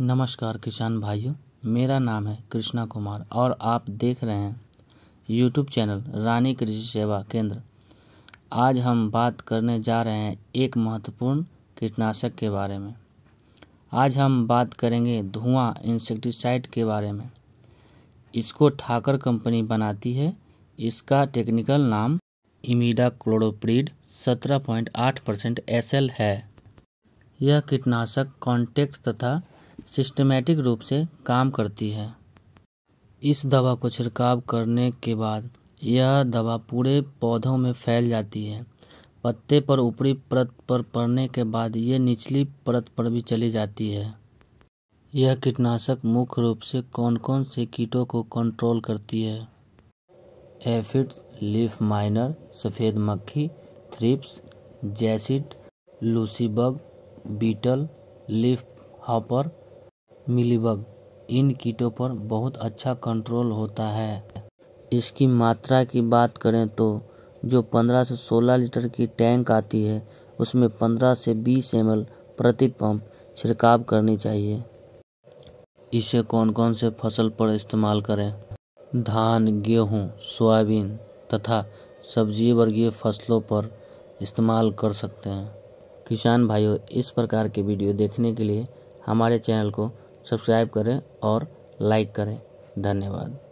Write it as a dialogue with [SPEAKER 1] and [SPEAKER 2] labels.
[SPEAKER 1] नमस्कार किसान भाइयों मेरा नाम है कृष्णा कुमार और आप देख रहे हैं यूट्यूब चैनल रानी कृषि सेवा केंद्र आज हम बात करने जा रहे हैं एक महत्वपूर्ण कीटनाशक के बारे में आज हम बात करेंगे धुआं इंसेक्टिसाइड के बारे में इसको ठाकर कंपनी बनाती है इसका टेक्निकल नाम इमीडा क्लोरोप्रीड 17.8 परसेंट एस है यह कीटनाशक कॉन्टेक्ट तथा सिस्टमेटिक रूप से काम करती है इस दवा को छिड़काव करने के बाद यह दवा पूरे पौधों में फैल जाती है पत्ते पर ऊपरी परत पर पड़ने के बाद ये निचली परत पर भी चली जाती है यह कीटनाशक मुख्य रूप से कौन कौन से कीटों को कंट्रोल करती है एफिड्स लीफ माइनर सफ़ेद मक्खी थ्रिप्स जैसिड लूसीबग बीटल लीफ हॉपर मिलीबग इन कीटों पर बहुत अच्छा कंट्रोल होता है इसकी मात्रा की बात करें तो जो 15 से 16 लीटर की टैंक आती है उसमें 15 से 20 एम प्रति पंप छिड़काव करनी चाहिए इसे कौन कौन से फसल पर इस्तेमाल करें धान गेहूं, सोयाबीन तथा सब्जी वर्गीय फसलों पर इस्तेमाल कर सकते हैं किसान भाइयों इस प्रकार के वीडियो देखने के लिए हमारे चैनल को सब्सक्राइब करें और लाइक करें धन्यवाद